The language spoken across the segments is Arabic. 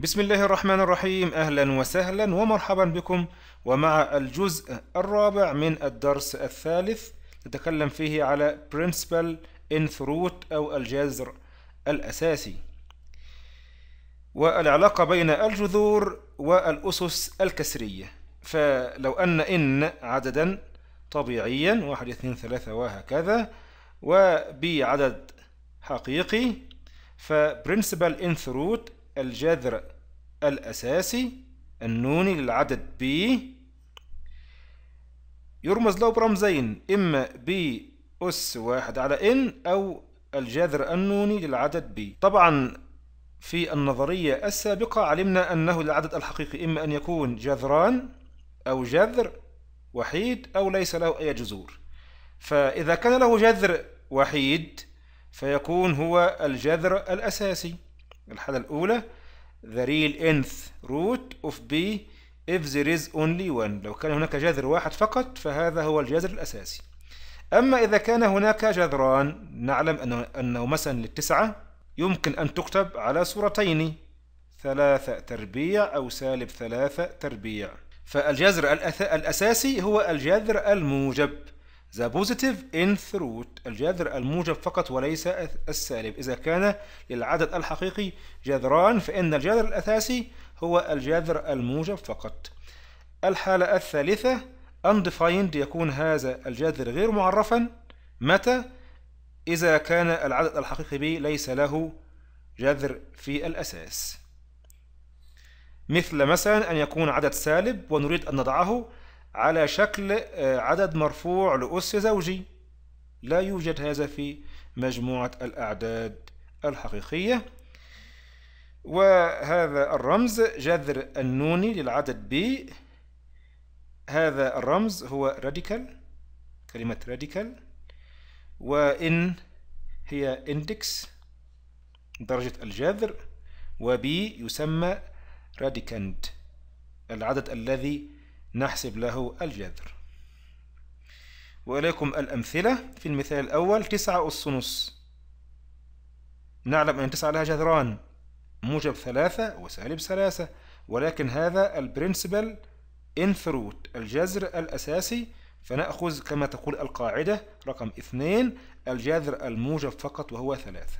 بسم الله الرحمن الرحيم أهلا وسهلا ومرحبا بكم ومع الجزء الرابع من الدرس الثالث نتكلم فيه على principal in throat أو الجذر الأساسي والعلاقة بين الجذور والأسس الكسرية فلو أن إن عددا طبيعيا واحد اثنين ثلاثة وهكذا وبعدد حقيقي فبرنسبل in throat الجذر الأساسي النوني للعدد ب يرمز له برمزين إما ب أس واحد على إن أو الجذر النوني للعدد ب طبعا في النظرية السابقة علمنا أنه للعدد الحقيقي إما أن يكون جذران أو جذر وحيد أو ليس له أي جذور فإذا كان له جذر وحيد فيكون هو الجذر الأساسي الحالة الأولى the real nth root of b if there is only one لو كان هناك جذر واحد فقط فهذا هو الجذر الأساسي أما إذا كان هناك جذران نعلم أنه, أنه مثلا للتسعة يمكن أن تكتب على صورتين ثلاثة تربيع أو سالب ثلاثة تربيع فالجذر الأساسي هو الجذر الموجب The positive in throat الجذر الموجب فقط وليس السالب إذا كان للعدد الحقيقي جذران فإن الجذر الأساسي هو الجذر الموجب فقط الحالة الثالثة undefined يكون هذا الجذر غير معرفا متى إذا كان العدد الحقيقي ب ليس له جذر في الأساس مثل مثلا أن يكون عدد سالب ونريد أن نضعه على شكل آه، عدد مرفوع لأس زوجي لا يوجد هذا في مجموعة الأعداد الحقيقية وهذا الرمز جذر النوني للعدد ب هذا الرمز هو راديكال كلمة راديكال وإن هي اندكس درجة الجذر وبي يسمى راديكاند العدد الذي نحسب له الجذر وإليكم الأمثلة في المثال الأول تسعة أس نص نعلم أن تسعة لها جذران موجب ثلاثة وسالب ثلاثة ولكن هذا البرنسبل إن ثروت الجذر الأساسي فنأخذ كما تقول القاعدة رقم اثنين الجذر الموجب فقط وهو ثلاثة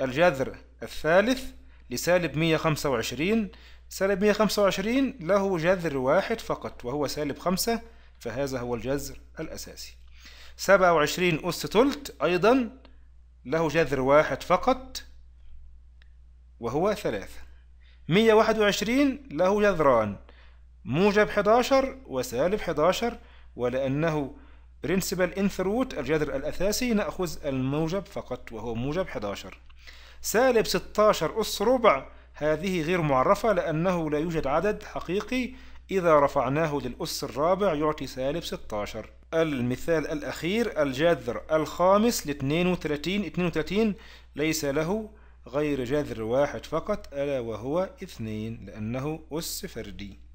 الجذر الثالث لسالب 125 سالب 125 له جذر واحد فقط وهو سالب 5 فهذا هو الجذر الأساسي 27 أس تلت أيضا له جذر واحد فقط وهو 3 121 له جذران موجب 11 وسالب 11 ولأنه برنسبل انث روت الجذر الأساسي نأخذ الموجب فقط وهو موجب 11 سالب 16 أس ربع هذه غير معرفة لأنه لا يوجد عدد حقيقي إذا رفعناه للأس الرابع يعطي سالب 16 المثال الأخير الجذر الخامس ل 32 32 ليس له غير جذر واحد فقط ألا وهو 2 لأنه أس فردي